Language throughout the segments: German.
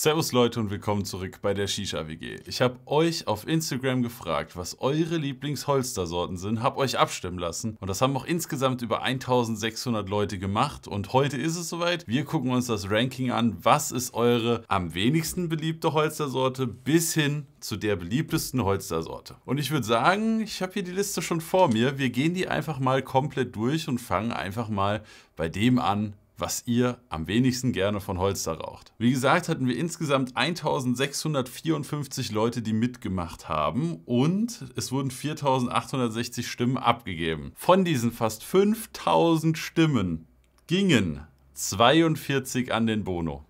Servus Leute und willkommen zurück bei der Shisha WG. Ich habe euch auf Instagram gefragt, was eure Lieblingsholstersorten sind, habe euch abstimmen lassen und das haben auch insgesamt über 1600 Leute gemacht und heute ist es soweit. Wir gucken uns das Ranking an, was ist eure am wenigsten beliebte Holstersorte bis hin zu der beliebtesten Holstersorte. Und ich würde sagen, ich habe hier die Liste schon vor mir. Wir gehen die einfach mal komplett durch und fangen einfach mal bei dem an, was ihr am wenigsten gerne von Holster raucht. Wie gesagt, hatten wir insgesamt 1654 Leute, die mitgemacht haben und es wurden 4860 Stimmen abgegeben. Von diesen fast 5000 Stimmen gingen 42 an den Bono.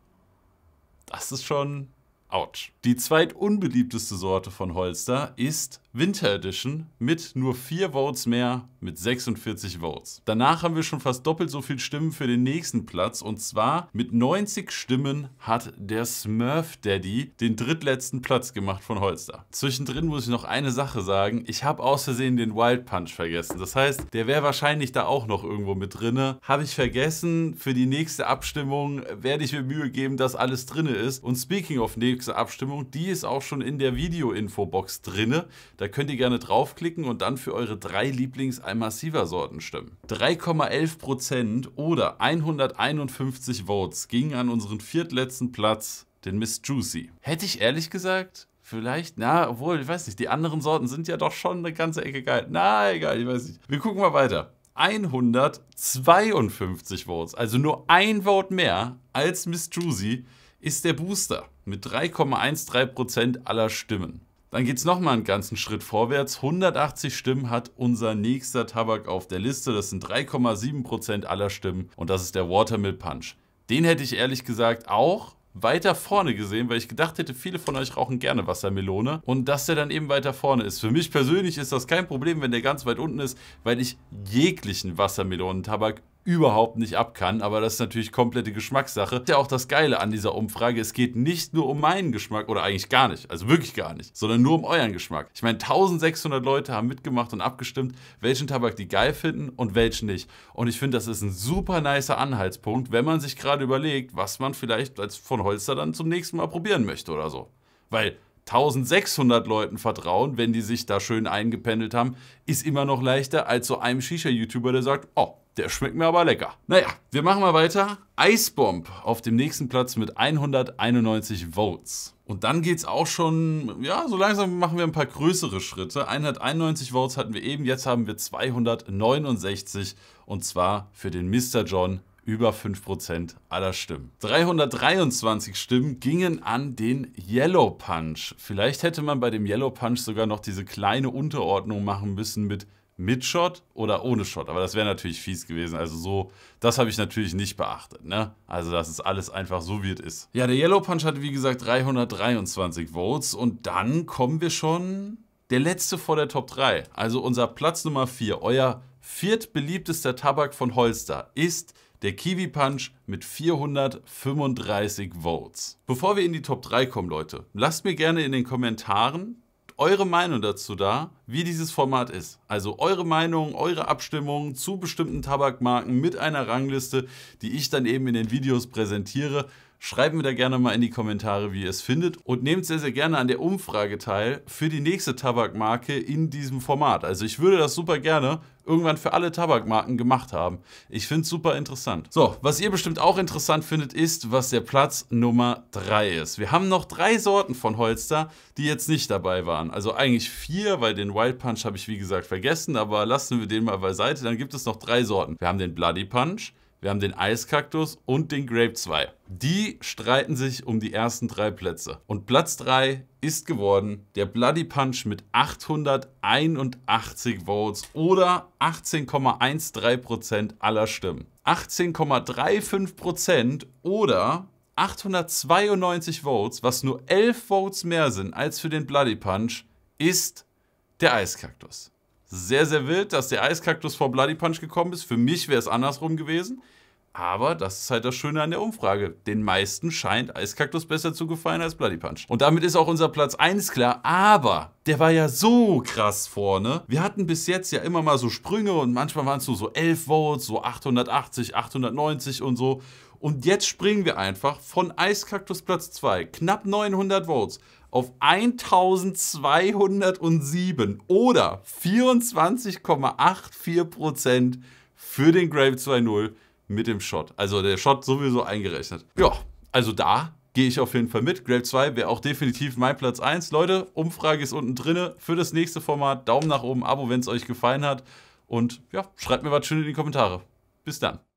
Das ist schon Autsch. Die zweitunbeliebteste Sorte von Holster ist Winter Edition mit nur vier Votes mehr mit 46 Votes. Danach haben wir schon fast doppelt so viele Stimmen für den nächsten Platz und zwar mit 90 Stimmen hat der Smurf Daddy den drittletzten Platz gemacht von Holster. Zwischendrin muss ich noch eine Sache sagen, ich habe aus Versehen den Wild Punch vergessen. Das heißt, der wäre wahrscheinlich da auch noch irgendwo mit drinne. Habe ich vergessen, für die nächste Abstimmung werde ich mir Mühe geben, dass alles drin ist. Und speaking of nächste Pixel Abstimmung. Die ist auch schon in der Video-Infobox drinne. Da könnt ihr gerne draufklicken und dann für eure drei Lieblings Almassiver Sorten stimmen. 3,11% oder 151 Votes gingen an unseren viertletzten Platz, den Miss Juicy. Hätte ich ehrlich gesagt Vielleicht, na, obwohl, ich weiß nicht, die anderen Sorten sind ja doch schon eine ganze Ecke geil. Na, egal, ich weiß nicht. Wir gucken mal weiter. 152 Votes, also nur ein Vote mehr als Miss Juicy, ist der Booster mit 3,13 aller Stimmen. Dann geht es nochmal einen ganzen Schritt vorwärts. 180 Stimmen hat unser nächster Tabak auf der Liste. Das sind 3,7% aller Stimmen und das ist der Watermill Punch. Den hätte ich ehrlich gesagt auch weiter vorne gesehen, weil ich gedacht hätte, viele von euch rauchen gerne Wassermelone und dass der dann eben weiter vorne ist. Für mich persönlich ist das kein Problem, wenn der ganz weit unten ist, weil ich jeglichen Wassermelonentabak überhaupt nicht ab kann, aber das ist natürlich komplette Geschmackssache. Ist Ja, auch das Geile an dieser Umfrage, es geht nicht nur um meinen Geschmack oder eigentlich gar nicht, also wirklich gar nicht, sondern nur um euren Geschmack. Ich meine, 1600 Leute haben mitgemacht und abgestimmt, welchen Tabak die geil finden und welchen nicht. Und ich finde, das ist ein super nicer Anhaltspunkt, wenn man sich gerade überlegt, was man vielleicht als von Holster dann zum nächsten Mal probieren möchte oder so. Weil 1600 Leuten vertrauen, wenn die sich da schön eingependelt haben, ist immer noch leichter als so einem Shisha-YouTuber, der sagt, oh, der schmeckt mir aber lecker. Naja, wir machen mal weiter. Eisbomb auf dem nächsten Platz mit 191 Votes. Und dann geht's auch schon, ja, so langsam machen wir ein paar größere Schritte. 191 Votes hatten wir eben, jetzt haben wir 269 und zwar für den Mr. John über 5% aller Stimmen. 323 Stimmen gingen an den Yellow Punch. Vielleicht hätte man bei dem Yellow Punch sogar noch diese kleine Unterordnung machen müssen mit mit Shot oder ohne Shot. Aber das wäre natürlich fies gewesen. Also so, das habe ich natürlich nicht beachtet. Ne? Also das ist alles einfach so, wie es ist. Ja, der Yellow Punch hatte wie gesagt 323 Votes. Und dann kommen wir schon der letzte vor der Top 3. Also unser Platz Nummer 4, euer viertbeliebtester Tabak von Holster ist der Kiwi Punch mit 435 Votes. Bevor wir in die Top 3 kommen, Leute, lasst mir gerne in den Kommentaren eure Meinung dazu da, wie dieses Format ist. Also eure Meinung, eure Abstimmung zu bestimmten Tabakmarken mit einer Rangliste, die ich dann eben in den Videos präsentiere. Schreibt mir da gerne mal in die Kommentare, wie ihr es findet. Und nehmt sehr, sehr gerne an der Umfrage teil für die nächste Tabakmarke in diesem Format. Also ich würde das super gerne irgendwann für alle Tabakmarken gemacht haben. Ich finde es super interessant. So, was ihr bestimmt auch interessant findet, ist, was der Platz Nummer 3 ist. Wir haben noch drei Sorten von Holster, die jetzt nicht dabei waren. Also eigentlich vier, weil den Wild Punch habe ich wie gesagt vergessen, aber lassen wir den mal beiseite. Dann gibt es noch drei Sorten. Wir haben den Bloody Punch, wir haben den Eiskaktus und den Grape 2. Die streiten sich um die ersten drei Plätze. Und Platz 3 ist geworden der Bloody Punch mit 881 Votes oder 18,13% aller Stimmen. 18,35% oder 892 Votes, was nur 11 Votes mehr sind als für den Bloody Punch, ist der Eiskaktus. Sehr, sehr wild, dass der Eiskaktus vor Bloody Punch gekommen ist. Für mich wäre es andersrum gewesen. Aber das ist halt das Schöne an der Umfrage. Den meisten scheint Eiskaktus besser zu gefallen als Bloody Punch. Und damit ist auch unser Platz 1 klar. Aber der war ja so krass vorne. Wir hatten bis jetzt ja immer mal so Sprünge und manchmal waren es so, so 11 Votes, so 880, 890 und so. Und jetzt springen wir einfach von Eiskaktus Platz 2, knapp 900 Votes, auf 1207 oder 24,84% für den Grave 2.0 mit dem Shot. Also der Shot sowieso eingerechnet. Ja, also da gehe ich auf jeden Fall mit. Grave 2 wäre auch definitiv mein Platz 1. Leute, Umfrage ist unten drin für das nächste Format. Daumen nach oben, Abo, wenn es euch gefallen hat. Und ja, schreibt mir was schön in die Kommentare. Bis dann.